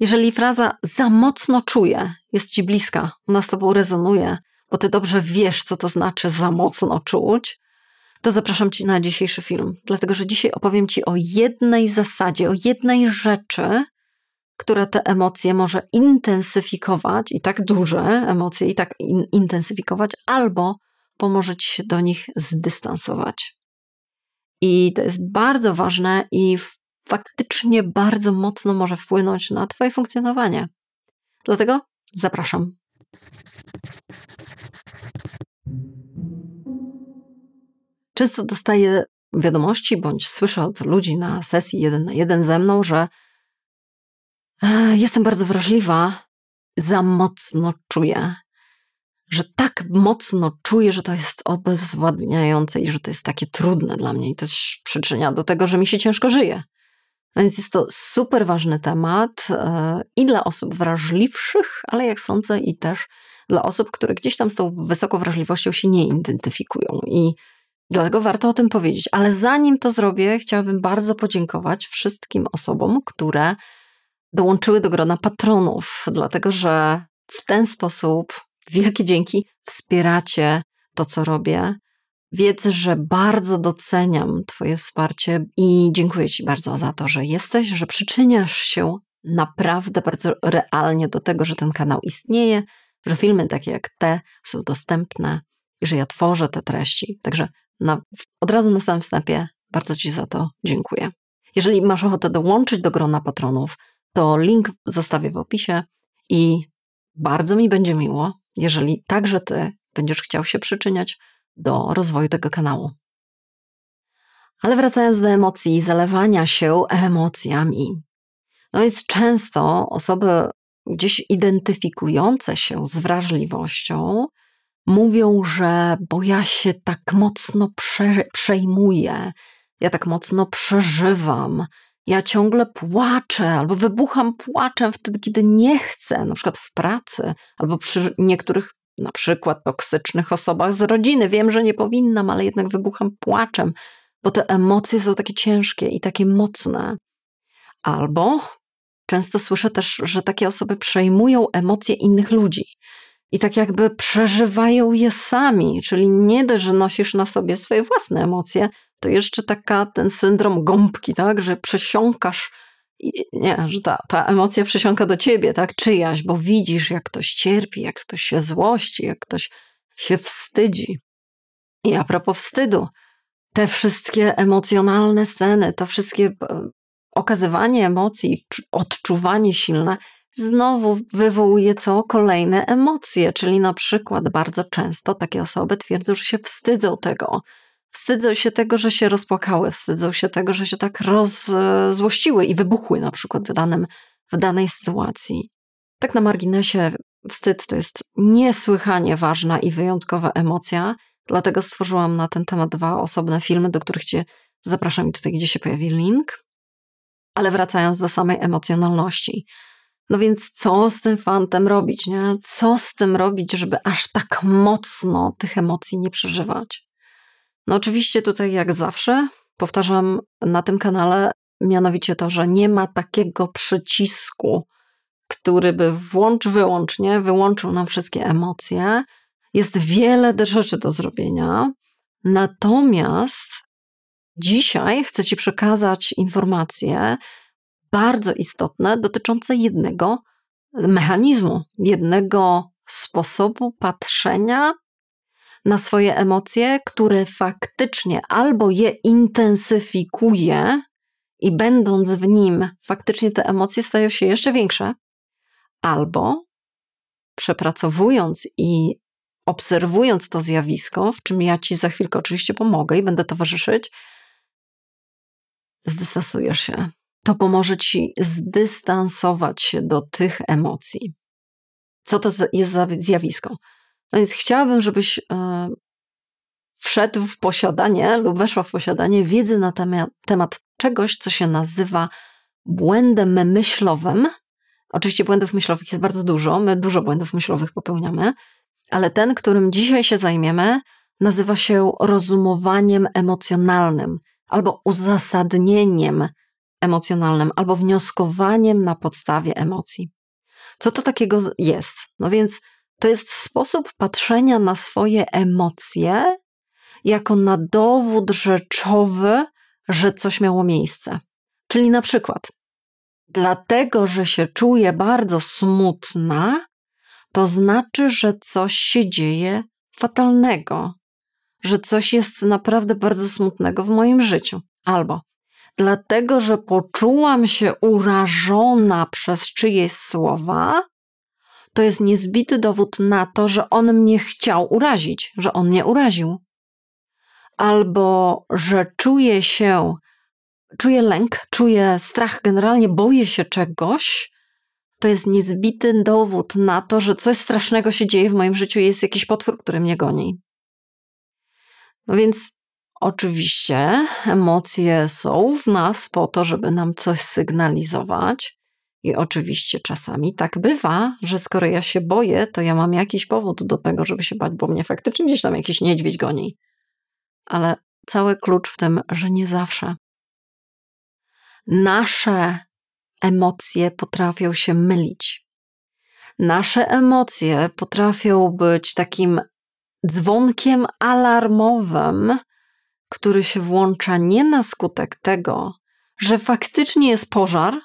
Jeżeli fraza za mocno czuję jest ci bliska, ona z tobą rezonuje, bo ty dobrze wiesz, co to znaczy za mocno czuć, to zapraszam ci na dzisiejszy film. Dlatego, że dzisiaj opowiem ci o jednej zasadzie, o jednej rzeczy, która te emocje może intensyfikować, i tak duże emocje, i tak in intensyfikować, albo pomoże ci się do nich zdystansować. I to jest bardzo ważne, i w faktycznie bardzo mocno może wpłynąć na Twoje funkcjonowanie. Dlatego zapraszam. Często dostaję wiadomości bądź słyszę od ludzi na sesji jeden na jeden ze mną, że e, jestem bardzo wrażliwa, za mocno czuję, że tak mocno czuję, że to jest obezwładniające i że to jest takie trudne dla mnie i to przyczynia do tego, że mi się ciężko żyje więc jest to super ważny temat e, i dla osób wrażliwszych, ale jak sądzę, i też dla osób, które gdzieś tam z tą wysoką wrażliwością się nie identyfikują. I dlatego warto o tym powiedzieć. Ale zanim to zrobię, chciałabym bardzo podziękować wszystkim osobom, które dołączyły do grona patronów, dlatego że w ten sposób wielkie dzięki wspieracie to, co robię. Wiedz, że bardzo doceniam Twoje wsparcie i dziękuję Ci bardzo za to, że jesteś, że przyczyniasz się naprawdę bardzo realnie do tego, że ten kanał istnieje, że filmy takie jak te są dostępne i że ja tworzę te treści. Także na, od razu na samym wstępie bardzo Ci za to dziękuję. Jeżeli masz ochotę dołączyć do grona patronów, to link zostawię w opisie i bardzo mi będzie miło, jeżeli także Ty będziesz chciał się przyczyniać do rozwoju tego kanału. Ale wracając do emocji, zalewania się emocjami. No więc często osoby gdzieś identyfikujące się z wrażliwością mówią, że bo ja się tak mocno prze przejmuję, ja tak mocno przeżywam, ja ciągle płaczę albo wybucham płaczem wtedy, kiedy nie chcę, na przykład w pracy albo przy niektórych na przykład toksycznych osobach z rodziny. Wiem, że nie powinnam, ale jednak wybucham płaczem, bo te emocje są takie ciężkie i takie mocne. Albo często słyszę też, że takie osoby przejmują emocje innych ludzi i tak jakby przeżywają je sami, czyli nie dość, że nosisz na sobie swoje własne emocje, to jeszcze taka ten syndrom gąbki, tak, że przesiąkasz nie, że ta, ta emocja przysiąka do ciebie, tak? Czyjaś, bo widzisz, jak ktoś cierpi, jak ktoś się złości, jak ktoś się wstydzi. I a propos wstydu, te wszystkie emocjonalne sceny, to wszystkie e, okazywanie emocji, odczuwanie silne, znowu wywołuje co kolejne emocje, czyli na przykład bardzo często takie osoby twierdzą, że się wstydzą tego, wstydzą się tego, że się rozpłakały, wstydzą się tego, że się tak rozzłościły e, i wybuchły na przykład w, danym, w danej sytuacji. Tak na marginesie, wstyd to jest niesłychanie ważna i wyjątkowa emocja, dlatego stworzyłam na ten temat dwa osobne filmy, do których Cię zapraszam i tutaj, gdzie się pojawi link. Ale wracając do samej emocjonalności. No więc co z tym fantem robić, nie? Co z tym robić, żeby aż tak mocno tych emocji nie przeżywać? No oczywiście tutaj jak zawsze powtarzam na tym kanale, mianowicie to, że nie ma takiego przycisku, który by włącz wyłącznie wyłączył nam wszystkie emocje. Jest wiele rzeczy do zrobienia. Natomiast dzisiaj chcę Ci przekazać informacje bardzo istotne dotyczące jednego mechanizmu, jednego sposobu patrzenia na swoje emocje, które faktycznie albo je intensyfikuje i będąc w nim, faktycznie te emocje stają się jeszcze większe, albo przepracowując i obserwując to zjawisko, w czym ja ci za chwilkę oczywiście pomogę i będę towarzyszyć, zdystansujesz się. To pomoże ci zdystansować się do tych emocji. Co to jest za zjawisko? No więc chciałabym, żebyś e, wszedł w posiadanie lub weszła w posiadanie wiedzy na temat czegoś, co się nazywa błędem myślowym. Oczywiście błędów myślowych jest bardzo dużo, my dużo błędów myślowych popełniamy, ale ten, którym dzisiaj się zajmiemy, nazywa się rozumowaniem emocjonalnym albo uzasadnieniem emocjonalnym, albo wnioskowaniem na podstawie emocji. Co to takiego jest? No więc to jest sposób patrzenia na swoje emocje jako na dowód rzeczowy, że coś miało miejsce. Czyli na przykład, dlatego, że się czuję bardzo smutna, to znaczy, że coś się dzieje fatalnego, że coś jest naprawdę bardzo smutnego w moim życiu. Albo dlatego, że poczułam się urażona przez czyjeś słowa, to jest niezbity dowód na to, że on mnie chciał urazić, że on mnie uraził. Albo że czuję się, czuję lęk, czuję strach, generalnie boję się czegoś, to jest niezbity dowód na to, że coś strasznego się dzieje w moim życiu i jest jakiś potwór, który mnie goni. No więc oczywiście emocje są w nas po to, żeby nam coś sygnalizować, i oczywiście czasami tak bywa, że skoro ja się boję, to ja mam jakiś powód do tego, żeby się bać, bo mnie faktycznie gdzieś tam jakiś niedźwiedź goni. Ale cały klucz w tym, że nie zawsze. Nasze emocje potrafią się mylić. Nasze emocje potrafią być takim dzwonkiem alarmowym, który się włącza nie na skutek tego, że faktycznie jest pożar,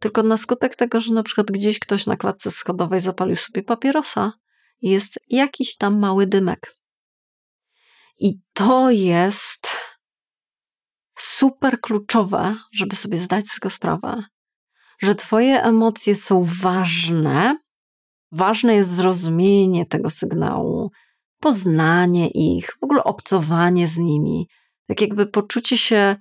tylko na skutek tego, że na przykład gdzieś ktoś na klatce schodowej zapalił sobie papierosa, jest jakiś tam mały dymek. I to jest super kluczowe, żeby sobie zdać z tego sprawę, że Twoje emocje są ważne. Ważne jest zrozumienie tego sygnału, poznanie ich, w ogóle obcowanie z nimi, tak jakby poczucie się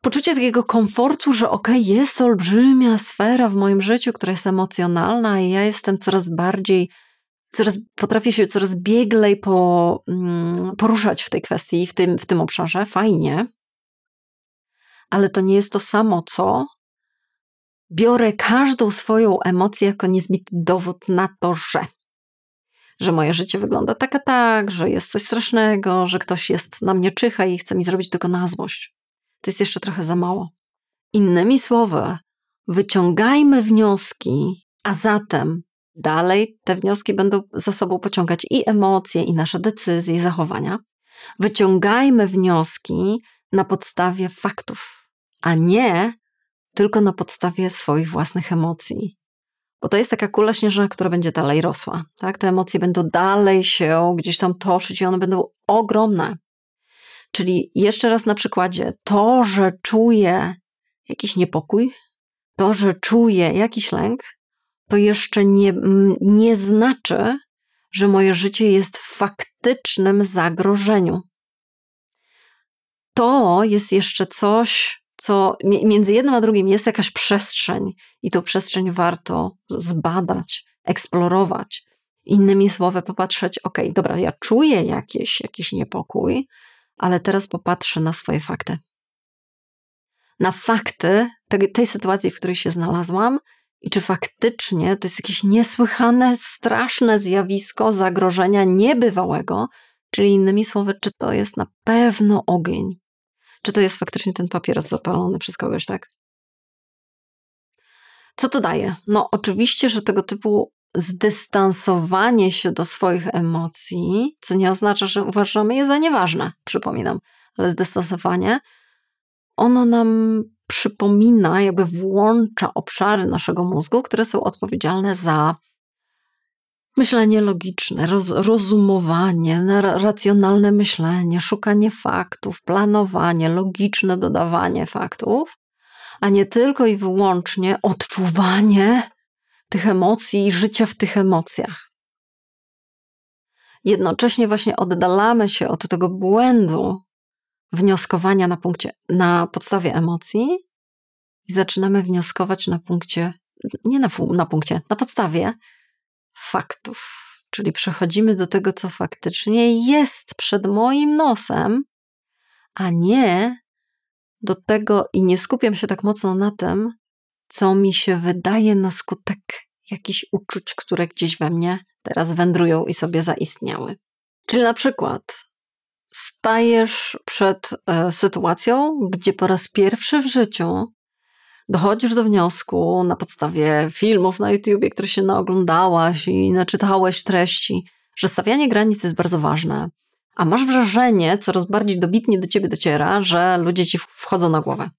poczucie takiego komfortu, że okej, okay, jest olbrzymia sfera w moim życiu, która jest emocjonalna i ja jestem coraz bardziej, coraz, potrafię się coraz bieglej po, mm, poruszać w tej kwestii, w tym, w tym obszarze, fajnie. Ale to nie jest to samo, co biorę każdą swoją emocję jako niezbity dowód na to, że że moje życie wygląda tak a tak, że jest coś strasznego, że ktoś jest na mnie czyha i chce mi zrobić tylko na złość to jest jeszcze trochę za mało. Innymi słowy, wyciągajmy wnioski, a zatem dalej te wnioski będą za sobą pociągać i emocje, i nasze decyzje, i zachowania. Wyciągajmy wnioski na podstawie faktów, a nie tylko na podstawie swoich własnych emocji. Bo to jest taka kula śnieżna, która będzie dalej rosła. Tak? Te emocje będą dalej się gdzieś tam toszyć i one będą ogromne. Czyli jeszcze raz na przykładzie, to, że czuję jakiś niepokój, to, że czuję jakiś lęk, to jeszcze nie, nie znaczy, że moje życie jest w faktycznym zagrożeniu. To jest jeszcze coś, co między jednym a drugim jest jakaś przestrzeń, i tą przestrzeń warto zbadać, eksplorować. Innymi słowy, popatrzeć, ok, dobra, ja czuję jakiś, jakiś niepokój, ale teraz popatrzę na swoje fakty. Na fakty tej, tej sytuacji, w której się znalazłam, i czy faktycznie to jest jakieś niesłychane, straszne zjawisko zagrożenia niebywałego, czyli innymi słowy, czy to jest na pewno ogień, czy to jest faktycznie ten papieros zapalony przez kogoś, tak? Co to daje? No, oczywiście, że tego typu zdystansowanie się do swoich emocji, co nie oznacza, że uważamy je za nieważne, przypominam, ale zdystansowanie, ono nam przypomina, jakby włącza obszary naszego mózgu, które są odpowiedzialne za myślenie logiczne, roz, rozumowanie, racjonalne myślenie, szukanie faktów, planowanie, logiczne dodawanie faktów, a nie tylko i wyłącznie odczuwanie tych emocji, i życia w tych emocjach. Jednocześnie właśnie oddalamy się od tego błędu wnioskowania na punkcie, na podstawie emocji i zaczynamy wnioskować na punkcie, nie na, na punkcie, na podstawie faktów. Czyli przechodzimy do tego, co faktycznie jest przed moim nosem, a nie do tego i nie skupiam się tak mocno na tym, co mi się wydaje na skutek jakichś uczuć, które gdzieś we mnie teraz wędrują i sobie zaistniały. Czyli na przykład stajesz przed e, sytuacją, gdzie po raz pierwszy w życiu dochodzisz do wniosku na podstawie filmów na YouTubie, które się naoglądałaś i naczytałeś treści, że stawianie granic jest bardzo ważne. A masz wrażenie, coraz bardziej dobitnie do ciebie dociera, że ludzie ci wchodzą na głowę.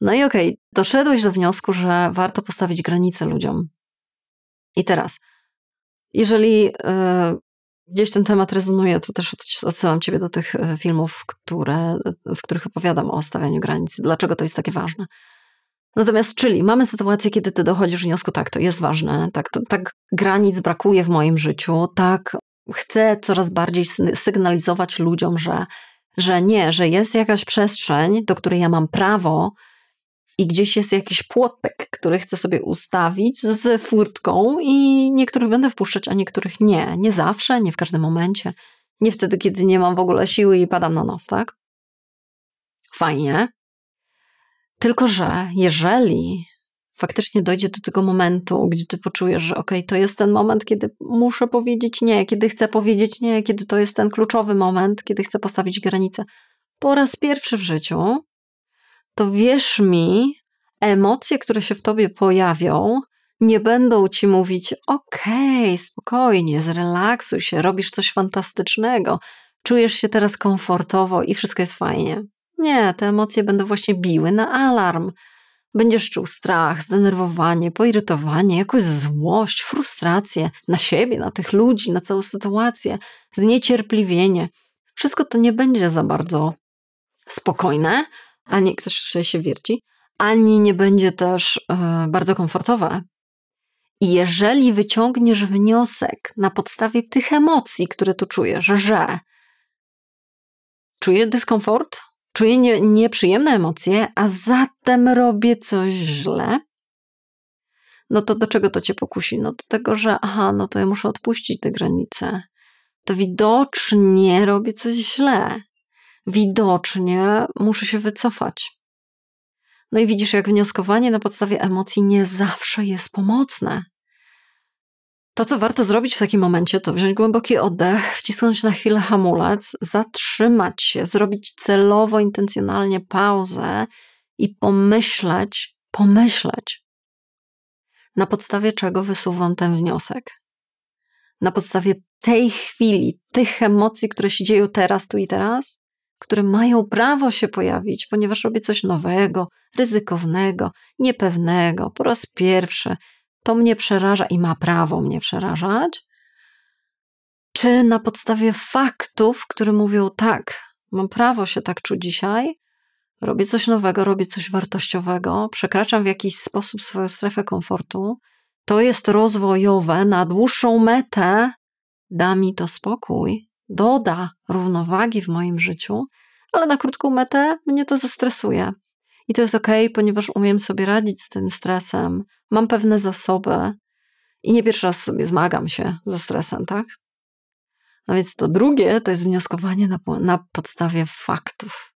No i okej, okay, doszedłeś do wniosku, że warto postawić granice ludziom. I teraz, jeżeli e, gdzieś ten temat rezonuje, to też odsyłam Ciebie do tych e, filmów, które, e, w których opowiadam o stawianiu granic, dlaczego to jest takie ważne. Natomiast, czyli mamy sytuację, kiedy ty dochodzisz do wniosku, tak, to jest ważne, tak, to, tak granic brakuje w moim życiu, tak, chcę coraz bardziej sygnalizować ludziom, że, że nie, że jest jakaś przestrzeń, do której ja mam prawo, i gdzieś jest jakiś płotek, który chcę sobie ustawić z furtką i niektórych będę wpuszczać, a niektórych nie. Nie zawsze, nie w każdym momencie. Nie wtedy, kiedy nie mam w ogóle siły i padam na nos, tak? Fajnie. Tylko, że jeżeli faktycznie dojdzie do tego momentu, gdzie ty poczujesz, że okej, okay, to jest ten moment, kiedy muszę powiedzieć nie, kiedy chcę powiedzieć nie, kiedy to jest ten kluczowy moment, kiedy chcę postawić granicę. Po raz pierwszy w życiu to wierz mi, emocje, które się w tobie pojawią, nie będą ci mówić: okej, okay, spokojnie, zrelaksuj się, robisz coś fantastycznego, czujesz się teraz komfortowo i wszystko jest fajnie. Nie, te emocje będą właśnie biły na alarm. Będziesz czuł strach, zdenerwowanie, poirytowanie, jakąś złość, frustrację na siebie, na tych ludzi, na całą sytuację, zniecierpliwienie. Wszystko to nie będzie za bardzo spokojne, ani ktoś się wierci, ani nie będzie też e, bardzo komfortowe. I jeżeli wyciągniesz wniosek na podstawie tych emocji, które tu czujesz, że czuję dyskomfort, czuję nie, nieprzyjemne emocje, a zatem robię coś źle, no to do czego to cię pokusi? No do tego, że aha, no to ja muszę odpuścić te granice. To widocznie robię coś źle widocznie muszę się wycofać. No i widzisz, jak wnioskowanie na podstawie emocji nie zawsze jest pomocne. To, co warto zrobić w takim momencie, to wziąć głęboki oddech, wcisnąć na chwilę hamulec, zatrzymać się, zrobić celowo, intencjonalnie pauzę i pomyśleć, pomyśleć, na podstawie czego wysuwam ten wniosek. Na podstawie tej chwili, tych emocji, które się dzieją teraz, tu i teraz, które mają prawo się pojawić, ponieważ robię coś nowego, ryzykownego, niepewnego, po raz pierwszy. To mnie przeraża i ma prawo mnie przerażać. Czy na podstawie faktów, które mówią tak, mam prawo się tak czuć dzisiaj, robię coś nowego, robię coś wartościowego, przekraczam w jakiś sposób swoją strefę komfortu, to jest rozwojowe na dłuższą metę, da mi to spokój, doda równowagi w moim życiu, ale na krótką metę mnie to zestresuje. I to jest ok, ponieważ umiem sobie radzić z tym stresem, mam pewne zasoby i nie pierwszy raz sobie zmagam się ze stresem, tak? No więc to drugie to jest wnioskowanie na, na podstawie faktów.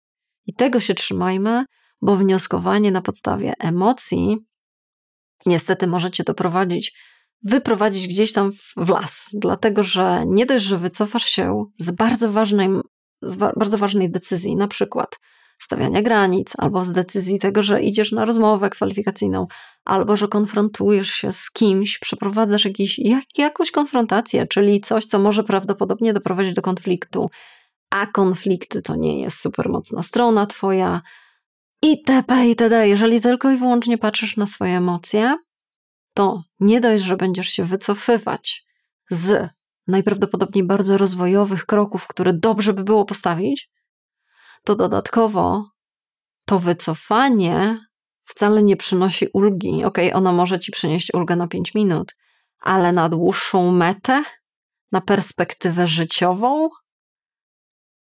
I tego się trzymajmy, bo wnioskowanie na podstawie emocji niestety może cię doprowadzić wyprowadzić gdzieś tam w, las, dlatego że nie dość, że wycofasz się z bardzo ważnej, z bardzo ważnej decyzji, na przykład stawiania granic, albo z decyzji tego, że idziesz na rozmowę kwalifikacyjną, albo że konfrontujesz się z kimś, przeprowadzasz jakiś, jak, jakąś konfrontację, czyli coś, co może prawdopodobnie doprowadzić do konfliktu, a konflikty to nie jest super mocna strona twoja, itp., itd. Jeżeli tylko i wyłącznie patrzysz na swoje emocje, to nie dość, że będziesz się wycofywać z najprawdopodobniej bardzo rozwojowych kroków, które dobrze by było postawić, to dodatkowo to wycofanie wcale nie przynosi ulgi. Okej, okay, ono może ci przynieść ulgę na 5 minut, ale na dłuższą metę, na perspektywę życiową,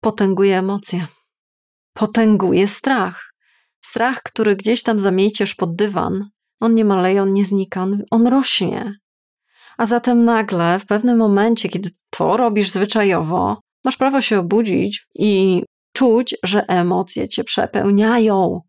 potęguje emocje, potęguje strach. Strach, który gdzieś tam zamieciesz pod dywan, on nie maleje, on nie znika, on, on rośnie. A zatem nagle, w pewnym momencie, kiedy to robisz zwyczajowo, masz prawo się obudzić i czuć, że emocje cię przepełniają,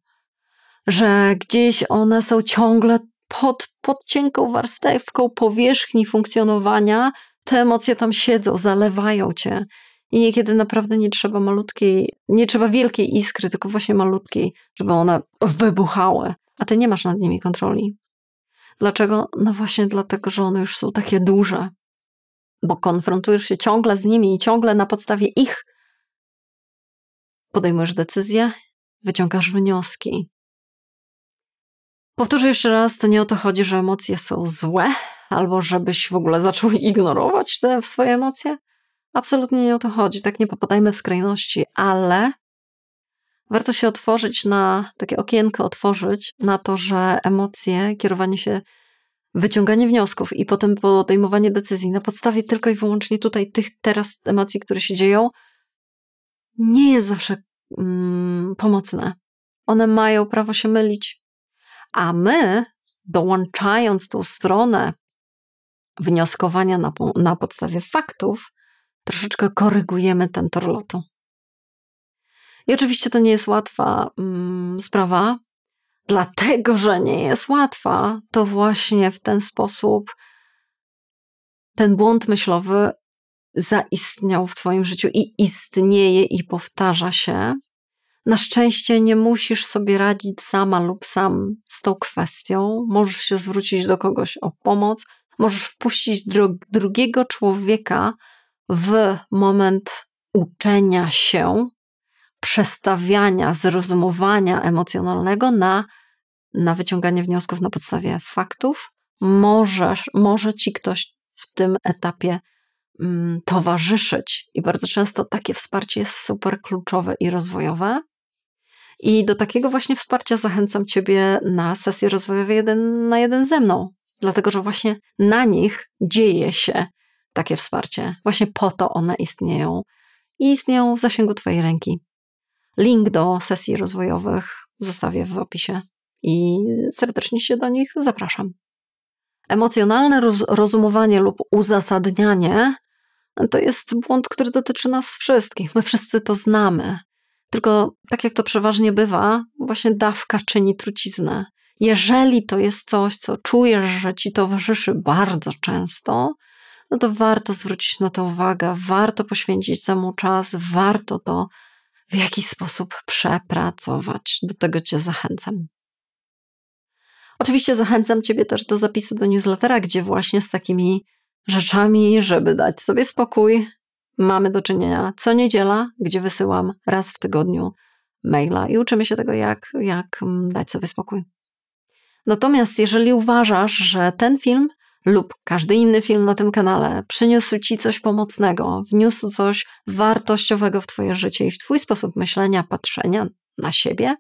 że gdzieś one są ciągle pod, pod cienką warstewką powierzchni funkcjonowania, te emocje tam siedzą, zalewają cię. I niekiedy naprawdę nie trzeba malutkiej, nie trzeba wielkiej iskry, tylko właśnie malutkiej, żeby one wybuchały a ty nie masz nad nimi kontroli. Dlaczego? No właśnie dlatego, że one już są takie duże, bo konfrontujesz się ciągle z nimi i ciągle na podstawie ich podejmujesz decyzje, wyciągasz wnioski. Powtórzę jeszcze raz, to nie o to chodzi, że emocje są złe, albo żebyś w ogóle zaczął ignorować te swoje emocje. Absolutnie nie o to chodzi, tak nie popadajmy w skrajności, ale warto się otworzyć na takie okienko, otworzyć na to, że emocje, kierowanie się, wyciąganie wniosków i potem podejmowanie decyzji na podstawie tylko i wyłącznie tutaj tych teraz emocji, które się dzieją, nie jest zawsze mm, pomocne. One mają prawo się mylić. A my, dołączając tą stronę wnioskowania na, na podstawie faktów, troszeczkę korygujemy ten tor lotu. I oczywiście to nie jest łatwa mm, sprawa, dlatego że nie jest łatwa, to właśnie w ten sposób ten błąd myślowy zaistniał w Twoim życiu i istnieje i powtarza się. Na szczęście nie musisz sobie radzić sama lub sam z tą kwestią. Możesz się zwrócić do kogoś o pomoc, możesz wpuścić drugiego człowieka w moment uczenia się przestawiania, zrozumowania emocjonalnego na, na wyciąganie wniosków na podstawie faktów. Może, może ci ktoś w tym etapie mm, towarzyszyć i bardzo często takie wsparcie jest super kluczowe i rozwojowe. I do takiego właśnie wsparcia zachęcam Ciebie na sesje rozwojowe jeden na jeden ze mną, dlatego że właśnie na nich dzieje się takie wsparcie. Właśnie po to one istnieją i istnieją w zasięgu Twojej ręki. Link do sesji rozwojowych zostawię w opisie i serdecznie się do nich zapraszam. Emocjonalne roz rozumowanie lub uzasadnianie to jest błąd, który dotyczy nas wszystkich. My wszyscy to znamy. Tylko tak jak to przeważnie bywa, właśnie dawka czyni truciznę. Jeżeli to jest coś, co czujesz, że ci towarzyszy bardzo często, no to warto zwrócić na to uwagę, warto poświęcić temu czas, warto to w jaki sposób przepracować. Do tego Cię zachęcam. Oczywiście zachęcam Ciebie też do zapisu do newslettera, gdzie właśnie z takimi rzeczami, żeby dać sobie spokój, mamy do czynienia co niedziela, gdzie wysyłam raz w tygodniu maila i uczymy się tego, jak, jak mm, dać sobie spokój. Natomiast jeżeli uważasz, że ten film lub każdy inny film na tym kanale przyniósł Ci coś pomocnego, wniósł coś wartościowego w Twoje życie i w Twój sposób myślenia, patrzenia na siebie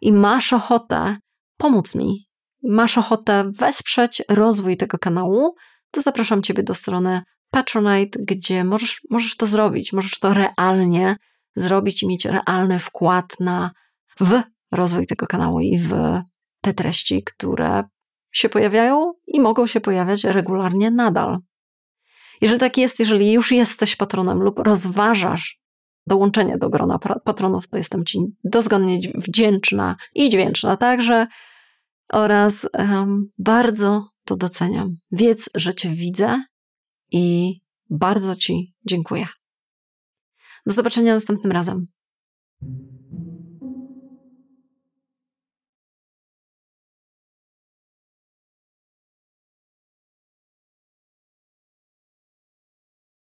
i masz ochotę pomóc mi, masz ochotę wesprzeć rozwój tego kanału, to zapraszam Ciebie do strony Patronite, gdzie możesz, możesz to zrobić, możesz to realnie zrobić i mieć realny wkład na w rozwój tego kanału i w te treści, które się pojawiają i mogą się pojawiać regularnie nadal. Jeżeli tak jest, jeżeli już jesteś patronem lub rozważasz dołączenie do grona patronów, to jestem Ci dozgonnie wdzięczna i dźwięczna także oraz um, bardzo to doceniam. Wiedz, że Cię widzę i bardzo Ci dziękuję. Do zobaczenia następnym razem.